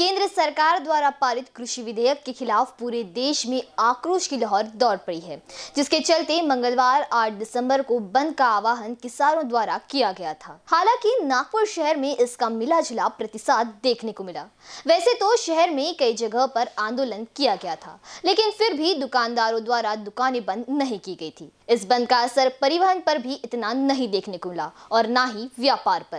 केंद्र सरकार द्वारा पारित कृषि विधेयक के खिलाफ पूरे देश में आक्रोश की लहर दौड़ पड़ी है जिसके चलते मंगलवार 8 दिसंबर को बंद का आवाहन किसानों द्वारा किया गया था हालांकि नागपुर शहर में इसका मिला जुला प्रतिसाद देखने को मिला वैसे तो शहर में कई जगह पर आंदोलन किया गया था लेकिन फिर भी दुकानदारों द्वारा दुकानें बंद नहीं की गई थी इस बंद का असर परिवहन पर भी इतना नहीं देखने को मिला और न ही व्यापार पर